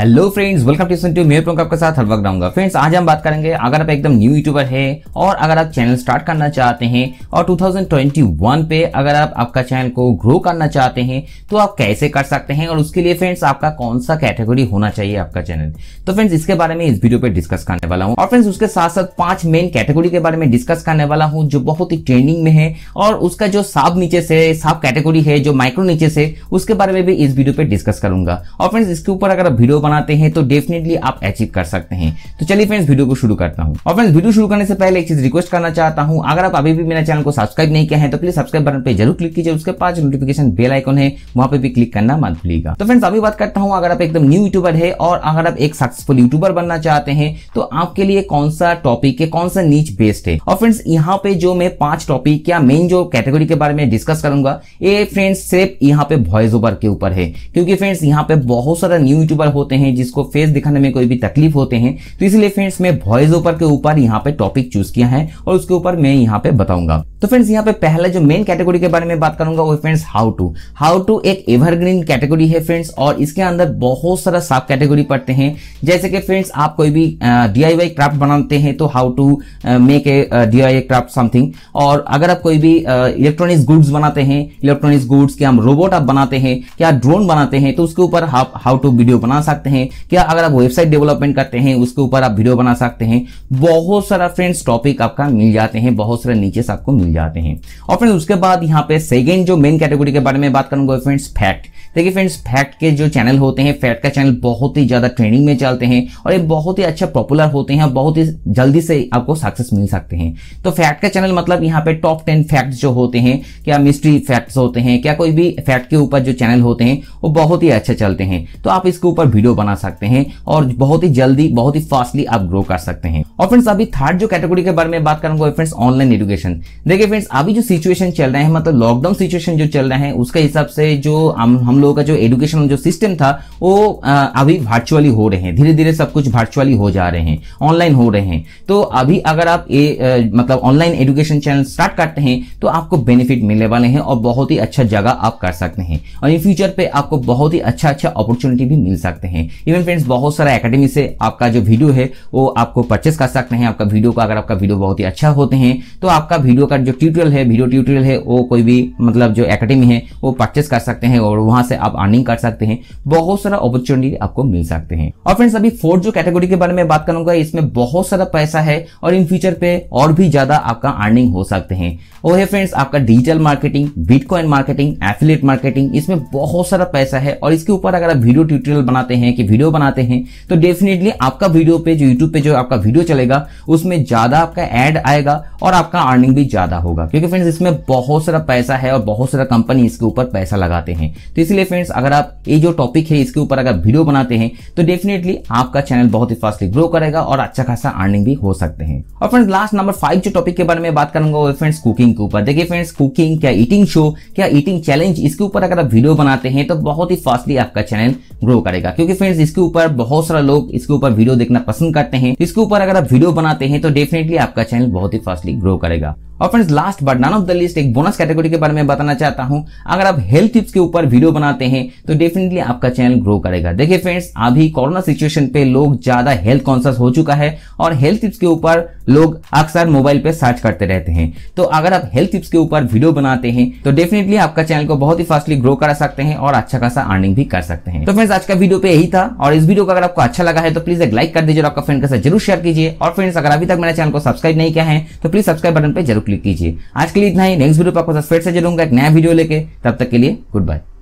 hello friends welcome to to मेरे प्रोंग आपके साथ वक्त रहूंगा फ्रेंड्स आज हम बात करेंगे अगर आप एकदम न्यू यूट्यूबर है और अगर आप चैनल स्टार्ट करना चाहते हैं और 2021 पे अगर आप आपका चैनल को ग्रो करना चाहते हैं तो आप कैसे कर सकते हैं और उसके लिए फ्रेंड्स आपका कौन सा कैटेगरी होना चाहिए आपका चैनल तो फ्रेंड्स इसके बारे में इस वीडियो पर डिस्कस करने वाला हूँ और फ्रेंड्स उसके साथ साथ पांच मेन कैटेगरी के बारे में डिस्कस करने वाला हूँ जो बहुत ही ट्रेंडिंग में है और उसका जो साफ नीचे से साफ कैटेगरी है जो माइक्रो नीचे से उसके बारे में भी इस वीडियो पर डिस्कस करूंगा और फ्रेंड्स इसके ऊपर अगर आप वीडियो वीडियो बनाते हैं तो डेफिनेटली आप अचीव कर सकते हैं तो चलिए फ्रेंड्स वीडियो को शुरू करता हूँ और फ्रेंड्स वीडियो शुरू करने से पहले एक चीज रिक्वेस्ट करना चाहता हूँ अगर आप अभी भी मेरे चैनल को सब्सक्राइब नहीं किया है तो प्लीज सब्सक्राइब बटन पर जरूर क्लिक कीजिए उसके पास नोटिफिकेशन बेल आइकन है वहां पर भी क्लिक करना मत भूलिएगा तो फ्रेंड्स अभी बात करता हूँ अगर आप एकदम न्यू यूट्यूबर है और अगर आप एक सक्सेसफुल यूट्यूबर बनना चाहते हैं तो आपके लिए कौन सा टॉपिक है कौन सा नीच बेस्ड है और फ्रेंड्स यहाँ पे जो मैं पांच टॉपिक या मेन जो कैटेगरी के बारे में डिस्कस करूंगा ये फ्रेंड्स सिर्फ यहाँ पे वॉइस ओवर के ऊपर है क्योंकि फ्रेंड्स यहाँ पे बहुत सारा न्यू यूट्यूबर होता होते हैं जिसको फेस दिखाने में कोई भी तकलीफ होते हैं तो इसलिए फ्रेंड्स मैं वॉइस ओवर के ऊपर यहाँ पे टॉपिक चूज किया है और उसके ऊपर मैं यहाँ पे बताऊंगा तो फ्रेंड्स यहाँ पे पहला जो मेन कैटेगरी के बारे में बात करूंगा वो friends how to how to एक एवरग्रीन कैटेगरी है फ्रेंड्स और इसके अंदर बहुत सारा सब कैटेगरी पड़ते हैं जैसे कि फ्रेंड्स आप कोई भी डीआईवाई क्राफ्ट बनाते हैं तो how to make a DIY craft something और अगर आप कोई भी इलेक्ट्रॉनिक्स गुड्स बनाते हैं इलेक्ट्रॉनिक्स गुड्स के हम रोबोट आप बनाते हैं या ड्रोन बनाते हैं तो उसके ऊपर हाउ टू वीडियो बना सकते सकते हैं क्या अगर आप वेबसाइट डेवलपमेंट करते हैं उसके ऊपर आप वीडियो बना सकते हैं बहुत सारा फ्रेंड्स टॉपिक आपका मिल जाते हैं बहुत सारे नीचे आपको मिल जाते हैं और फ्रेंड्स उसके बाद यहाँ पे सेकेंड जो मेन कैटेगरी के बारे में बात करूंगा फ्रेंड्स फैक्ट देखिए फ्रेंड्स फैक्ट के जो चैनल होते हैं फैक्ट का चैनल बहुत ही ज़्यादा ट्रेंडिंग में चलते हैं और ये बहुत ही अच्छा पॉपुलर होते हैं बहुत ही जल्दी से आपको सक्सेस मिल सकते हैं तो फैक्ट का चैनल मतलब यहाँ पे टॉप टेन फैक्ट्स जो होते हैं क्या मिस्ट्री फैक्ट्स होते हैं क्या कोई भी फैक्ट के ऊपर जो चैनल होते हैं वो बहुत ही अच्छा चलते हैं तो आप इसके ऊपर वीडियो वीडियो बना सकते हैं और बहुत ही जल्दी बहुत ही फास्टली आप ग्रो कर सकते हैं और फ्रेंड्स अभी थर्ड जो कैटेगरी के बारे में बात करूंगा फ्रेंड्स ऑनलाइन एजुकेशन देखिए फ्रेंड्स अभी जो सिचुएशन चल रहे हैं मतलब लॉकडाउन सिचुएशन जो चल रहा है उसके हिसाब से जो हम हम लोगों का जो एजुकेशन जो सिस्टम था वो अभी वर्चुअली हो रहे हैं धीरे धीरे सब कुछ वर्चुअली हो जा रहे हैं ऑनलाइन हो रहे हैं तो अभी अगर आप ए, मतलब ऑनलाइन एजुकेशन चैनल स्टार्ट करते हैं तो आपको बेनिफिट मिलने वाले हैं और बहुत ही अच्छा जगह आप कर सकते हैं और इन फ्यूचर पे आपको बहुत ही अच्छा अच्छा अपॉर्चुनिटी भी मिल सकते हैं हैं इवन फ्रेंड्स बहुत सारा एकेडमी से आपका जो वीडियो है वो आपको परचेस कर सकते हैं आपका वीडियो का अगर आपका वीडियो बहुत ही अच्छा होते हैं तो आपका वीडियो का जो ट्यूटोरियल है वीडियो ट्यूटोरियल है वो कोई भी मतलब जो एकेडमी है वो परचेस कर सकते हैं और वहां से आप अर्निंग कर सकते हैं बहुत सारा अपॉर्चुनिटी आपको मिल सकते हैं और फ्रेंड्स अभी फोर्थ जो कैटेगरी के बारे में बात करूंगा इसमें बहुत सारा पैसा है और इन फ्यूचर पे और भी ज्यादा आपका अर्निंग हो सकते हैं वो है फ्रेंड्स आपका digital marketing bitcoin marketing affiliate marketing इसमें बहुत सारा पैसा है और इसके ऊपर अगर आप वीडियो ट्यूटोरियल बनाते हैं हैं कि वीडियो बनाते हैं तो डेफिनेटली आपका वीडियो पे जो यूट्यूब पे जो आपका वीडियो चलेगा उसमें ज़्यादा आपका एड आएगा और आपका अर्निंग भी ज़्यादा होगा क्योंकि फ्रेंड्स इसमें बहुत सारा पैसा है और बहुत सारा कंपनी इसके ऊपर पैसा लगाते हैं तो इसलिए फ्रेंड्स अगर आप ये जो टॉपिक है इसके ऊपर अगर वीडियो बनाते हैं तो डेफिनेटली आपका चैनल बहुत ही फास्टली ग्रो करेगा और अच्छा खासा अर्निंग भी हो सकते हैं और फ्रेंड्स लास्ट नंबर फाइव जो टॉपिक के बारे में बात करूंगा वो फ्रेंड्स कुकिंग के ऊपर देखिए फ्रेंड्स कुकिंग क्या ईटिंग शो क्या ईटिंग चैलेंज इसके ऊपर अगर आप वीडियो बनाते हैं तो बहुत ही फास्टली आपका चैनल ग्रो करेगा क्योंकि फ्रेंड्स इसके ऊपर बहुत सारा लोग इसके ऊपर वीडियो देखना पसंद करते हैं इसके ऊपर अगर आप वीडियो बनाते हैं तो डेफिनेटली आपका चैनल बहुत ही फास्टली ग्रो करेगा और friends last but none of the list एक बोनस कैटेगरी के बारे में बताना चाहता हूं अगर आप हेल्थ टिप्स के ऊपर वीडियो बनाते हैं तो डेफिनेटली आपका चैनल ग्रो करेगा देखिए फ्रेंड्स अभी कोरोना सिचुएशन पे लोग ज्यादा हेल्थ कॉन्शियस हो चुका है और हेल्थ टिप्स के ऊपर लोग अक्सर मोबाइल पे सर्च करते रहते हैं तो अगर आप हेल्थ टिप्स के ऊपर वीडियो बनाते हैं तो डेफिनेटली आपका चैनल को बहुत ही फास्टली ग्रो करा सकते हैं और अच्छा खासा अर्निंग भी कर सकते हैं तो फ्रेंड्स आज का वीडियो पे यही था और इस वीडियो को अगर आपको अच्छा लगा है तो प्लीज एक लाइक कर दीजिए और आपका फ्रेंड के साथ जरूर शेयर कीजिए और फ्रेंड्स अगर अभी तक मेरे चैनल को सब्सक्राइब नहीं किया है तो प्लीज सब्सक्राइब बटन पर जरूर क्लिक कीजिए आज के लिए इतना ही नेक्स्ट वीडियो पर आपको फिर से चलूंगा एक नया वीडियो लेके तब तक के लिए गुड बाय